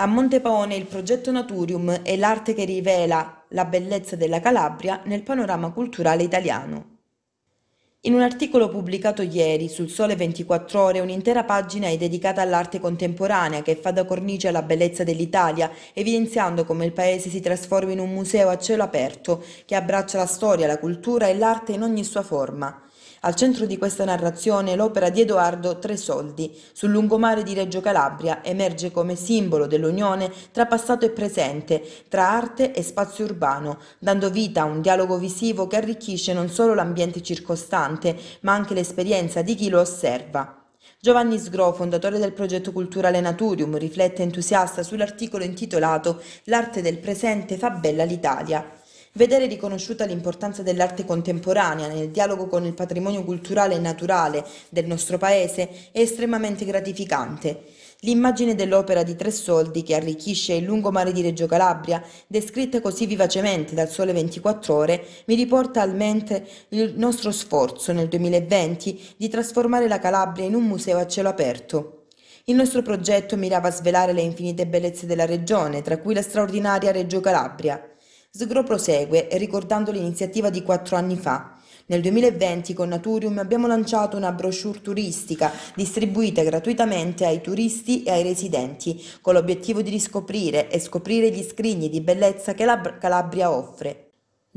A Montepaone il progetto Naturium è l'arte che rivela la bellezza della Calabria nel panorama culturale italiano. In un articolo pubblicato ieri sul Sole 24 Ore un'intera pagina è dedicata all'arte contemporanea che fa da cornice alla bellezza dell'Italia, evidenziando come il paese si trasforma in un museo a cielo aperto che abbraccia la storia, la cultura e l'arte in ogni sua forma. Al centro di questa narrazione l'opera di Edoardo Tresoldi sul lungomare di Reggio Calabria emerge come simbolo dell'unione tra passato e presente, tra arte e spazio urbano, dando vita a un dialogo visivo che arricchisce non solo l'ambiente circostante, ma anche l'esperienza di chi lo osserva. Giovanni Sgro, fondatore del progetto culturale Naturium, riflette entusiasta sull'articolo intitolato L'arte del presente fa bella l'Italia. Vedere riconosciuta l'importanza dell'arte contemporanea nel dialogo con il patrimonio culturale e naturale del nostro paese è estremamente gratificante. L'immagine dell'opera di Tre Soldi che arricchisce il lungomare di Reggio Calabria, descritta così vivacemente dal Sole 24 Ore, mi riporta al mente il nostro sforzo nel 2020 di trasformare la Calabria in un museo a cielo aperto. Il nostro progetto mirava a svelare le infinite bellezze della regione, tra cui la straordinaria Reggio Calabria. Sgro prosegue ricordando l'iniziativa di quattro anni fa. Nel 2020 con Naturium abbiamo lanciato una brochure turistica distribuita gratuitamente ai turisti e ai residenti con l'obiettivo di riscoprire e scoprire gli scrigni di bellezza che la Calabria offre.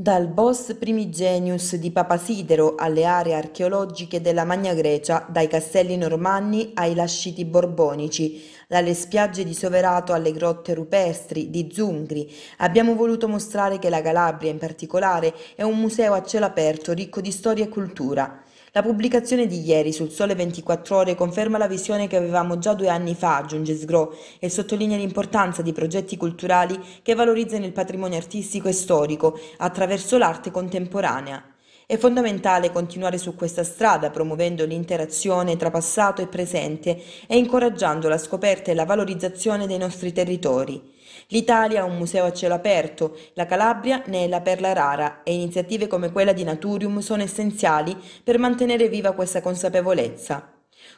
Dal Bos primigenius di Papasidero alle aree archeologiche della Magna Grecia, dai castelli normanni ai lasciti borbonici, dalle spiagge di Soverato alle grotte rupestri di Zungri, abbiamo voluto mostrare che la Calabria in particolare è un museo a cielo aperto ricco di storia e cultura. La pubblicazione di ieri sul Sole 24 Ore conferma la visione che avevamo già due anni fa, aggiunge Sgro, e sottolinea l'importanza di progetti culturali che valorizzano il patrimonio artistico e storico attraverso l'arte contemporanea. È fondamentale continuare su questa strada promuovendo l'interazione tra passato e presente e incoraggiando la scoperta e la valorizzazione dei nostri territori. L'Italia ha un museo a cielo aperto, la Calabria ne è la perla rara e iniziative come quella di Naturium sono essenziali per mantenere viva questa consapevolezza.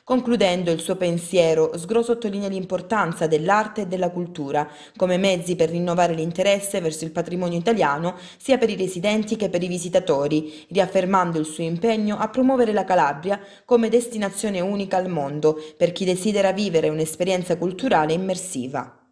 Concludendo il suo pensiero, Sgro sottolinea l'importanza dell'arte e della cultura come mezzi per rinnovare l'interesse verso il patrimonio italiano sia per i residenti che per i visitatori, riaffermando il suo impegno a promuovere la Calabria come destinazione unica al mondo per chi desidera vivere un'esperienza culturale immersiva.